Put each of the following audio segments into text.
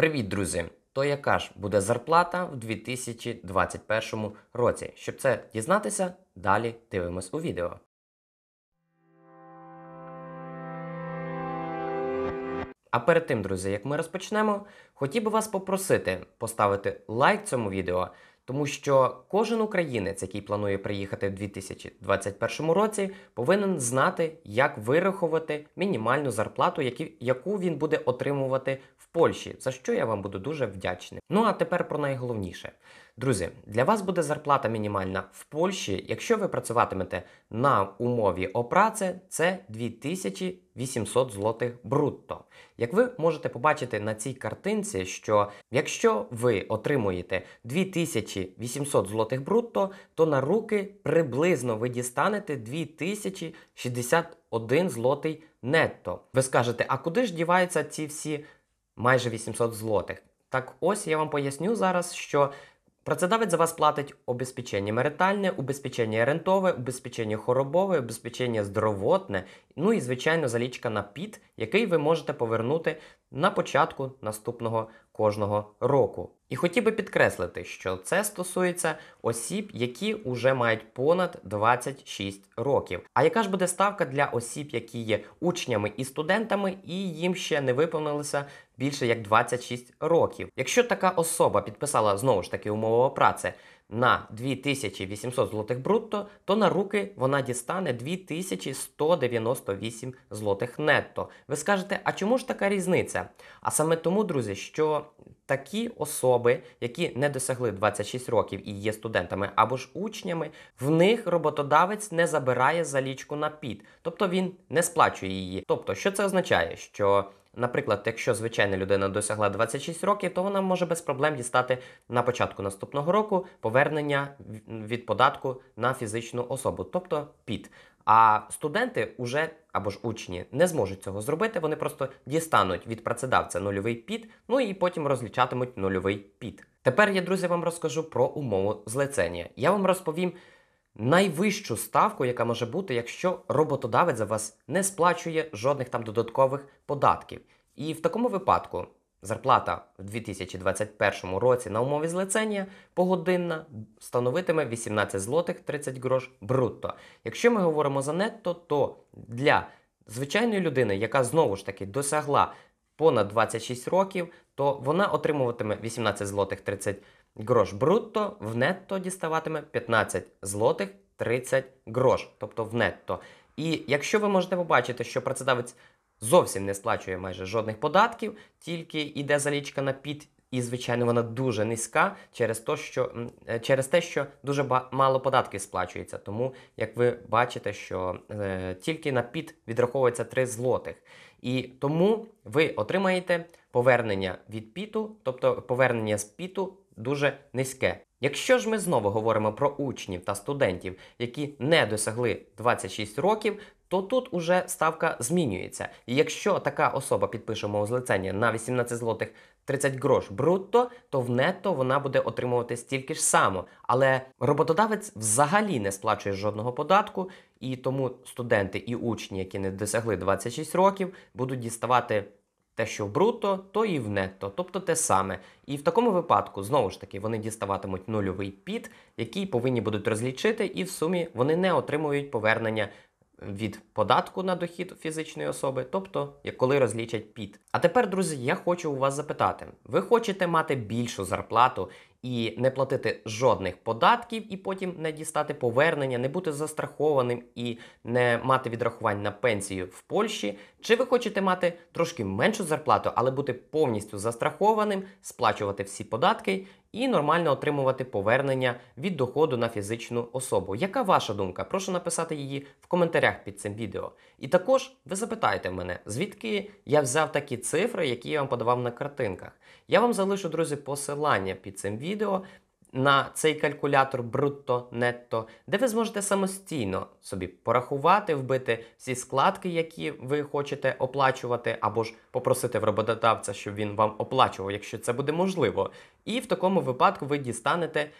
Привіт, друзі! То яка ж буде зарплата в 2021 році? Щоб це дізнатися, далі дивимось у відео. А перед тим, друзі, як ми розпочнемо, хотів би вас попросити поставити лайк цьому відео. Тому що кожен українець, який планує приїхати в 2021 році, повинен знати, як вирахувати мінімальну зарплату, яку він буде отримувати в Польщі, за що я вам буду дуже вдячний. Ну а тепер про найголовніше. Друзі, для вас буде зарплата мінімальна в Польщі. Якщо ви працюватимете на умові опраці, це 2800 злотих брутто. Як ви можете побачити на цій картинці, що якщо ви отримуєте 2800 злотих брутто, то на руки приблизно ви дістанете 2061 злотий нетто. Ви скажете, а куди ж діваються ці всі майже 800 злотих? Так ось я вам поясню зараз, що Працедавець за вас платить обезпечення меритальне, обезпечення рентове, обезпечення хоробове, обезпечення здоровотне, ну і, звичайно, залічка на піт, який ви можете повернути на початку наступного кожного року. І хотів би підкреслити, що це стосується осіб, які вже мають понад 26 років. А яка ж буде ставка для осіб, які є учнями і студентами, і їм ще не виповнилося більше як 26 років? Якщо така особа підписала знову ж таки умову праці на 2800 злотих брутто, то на руки вона дістане 2198 злотих нетто. Ви скажете, а чому ж така різниця? А саме тому, друзі, що такі особи, які не досягли 26 років і є студентами або ж учнями, в них роботодавець не забирає залічку на під, тобто він не сплачує її. Тобто, що це означає? Що Наприклад, якщо звичайна людина досягла 26 років, то вона може без проблем дістати на початку наступного року повернення від податку на фізичну особу, тобто піт, А студенти уже або ж учні не зможуть цього зробити. Вони просто дістануть від працедавця нульовий піт, ну і потім розлічатимуть нульовий піт. Тепер я друзі вам розкажу про умову злецення. Я вам розповім найвищу ставку, яка може бути, якщо роботодавець за вас не сплачує жодних там додаткових податків. І в такому випадку зарплата в 2021 році на умові злицення погодинна становитиме 18 злотих 30 грош брутто. Якщо ми говоримо за нетто, то для звичайної людини, яка знову ж таки досягла понад 26 років, то вона отримуватиме 18 злотих 30 грош грош брутто, в нетто діставатиме 15 злотих 30 грош, тобто в нетто. І якщо ви можете побачити, що працедавець зовсім не сплачує майже жодних податків, тільки йде залічка на під, і, звичайно, вона дуже низька через то, що е, через те, що дуже мало податків сплачується. Тому, як ви бачите, що е, тільки на під відраховується 3 злотих. І тому ви отримаєте повернення від піту, тобто повернення з піту дуже низьке. Якщо ж ми знову говоримо про учнів та студентів, які не досягли 26 років, то тут уже ставка змінюється. І якщо така особа підпише злицення на 18 злотих 30 грош брутто, то в нетто вона буде отримувати стільки ж само. Але роботодавець взагалі не сплачує жодного податку, і тому студенти і учні, які не досягли 26 років, будуть діставати. Те, що в бруто, то і в нетто, тобто те саме. І в такому випадку, знову ж таки, вони діставатимуть нульовий під, який повинні будуть розлічити, і в сумі вони не отримують повернення від податку на дохід фізичної особи, тобто коли розлічать під. А тепер, друзі, я хочу у вас запитати: ви хочете мати більшу зарплату і не платити жодних податків, і потім не дістати повернення, не бути застрахованим і не мати відрахувань на пенсію в Польщі? Чи ви хочете мати трошки меншу зарплату, але бути повністю застрахованим, сплачувати всі податки і нормально отримувати повернення від доходу на фізичну особу. Яка ваша думка? Прошу написати її в коментарях під цим відео. І також ви запитаєте мене, звідки я взяв такі цифри, які я вам подавав на картинках. Я вам залишу, друзі, посилання під цим відео на цей калькулятор брутто нетто, де ви зможете самостійно собі порахувати, вбити всі складки, які ви хочете оплачувати, або ж попросити в роботодавця, щоб він вам оплачував, якщо це буде можливо. І в такому випадку ви дістанете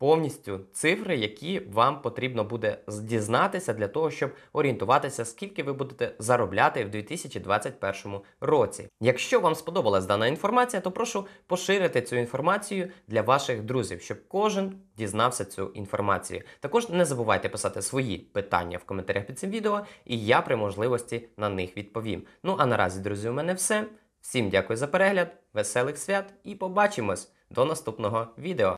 повністю цифри, які вам потрібно буде дізнатися для того, щоб орієнтуватися, скільки ви будете заробляти в 2021 році. Якщо вам сподобалась дана інформація, то прошу поширити цю інформацію для ваших друзів, щоб кожен дізнався цю інформацію. Також не забувайте писати свої питання в коментарях під цим відео, і я при можливості на них відповім. Ну а наразі, друзі, у мене все. Всім дякую за перегляд, веселих свят і побачимось до наступного відео.